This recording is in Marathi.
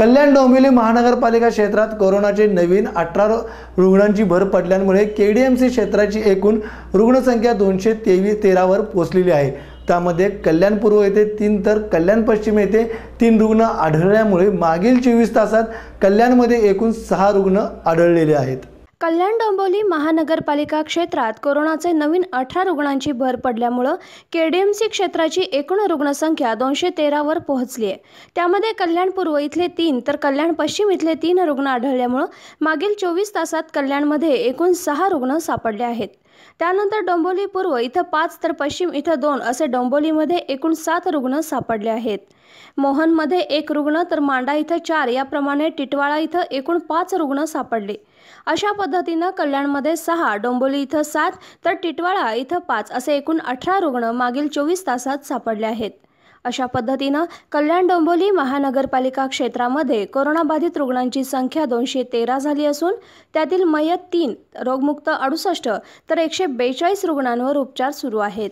कल्याण डोंबिवली महानगरपालिका क्षेत्रात कोरोनाचे नवीन अठरा रुग्णांची भर पडल्यामुळे के डी एम सी क्षेत्राची एकूण रुग्णसंख्या दोनशे तेवीस तेरावर पोचलेली आहे त्यामध्ये कल्याण पूर्व येथे तीन तर कल्याण पश्चिम येथे तीन रुग्ण आढळल्यामुळे मागील चोवीस तासात कल्याणमध्ये एकूण सहा रुग्ण आढळलेले आहेत कल्याण डोंबिवली महानगरपालिका क्षेत्रात कोरोनाचे नवीन अठरा रुग्णांची भर पडल्यामुळं सी क्षेत्राची एकूण रुग्णसंख्या दोनशे तेरावर पोहोचली आहे त्यामध्ये कल्याण पूर्व इथले तीन तर कल्याण पश्चिम इथले तीन रुग्ण आढळल्यामुळं मागील चोवीस तासात कल्याणमध्ये एकूण सहा रुग्ण सापडले आहेत त्यानंतर डोंबोली पूर्व इथं पाच तर पश्चिम इथं दोन असे डोंबोलीमध्ये एकूण सात रुग्ण सापडले आहेत मोहनमध्ये एक रुग्ण तर मांडा इथं चार याप्रमाणे टिटवाळा इथं एकूण पाच रुग्ण सापडले अशा पद्धतीनं कल्याणमध्ये सहा डोंबोली इथं सात तर टिटवाळा इथं पाच असे एकूण अठरा रुग्ण मागील चोवीस तासात सापडले आहेत अशा पद्धतीनं कल्याण डोंबोली महानगरपालिका क्षेत्रामध्ये कोरोनाबाधित रुग्णांची संख्या दोनशे तेरा झाली असून त्यातील मयत तीन रोगमुक्त अडुसष्ट तर एकशे बेचाळीस रुग्णांवर उपचार सुरू आहेत